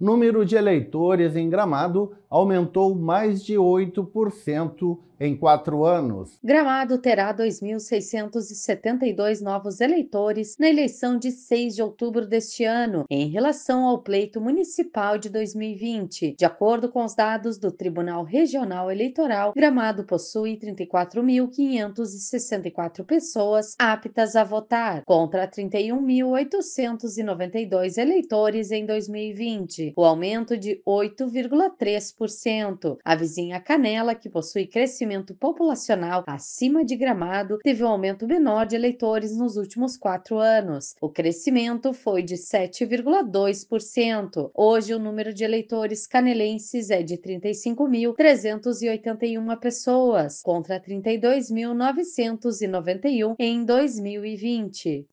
número de eleitores em Gramado aumentou mais de 8% em quatro anos. Gramado terá 2.672 novos eleitores na eleição de 6 de outubro deste ano, em relação ao pleito municipal de 2020. De acordo com os dados do Tribunal Regional Eleitoral, Gramado possui 34.564 pessoas aptas a votar, contra 31.892 eleitores em 2020 o aumento de 8,3%. A vizinha Canela, que possui crescimento populacional acima de Gramado, teve um aumento menor de eleitores nos últimos quatro anos. O crescimento foi de 7,2%. Hoje, o número de eleitores canelenses é de 35.381 pessoas, contra 32.991 em 2020.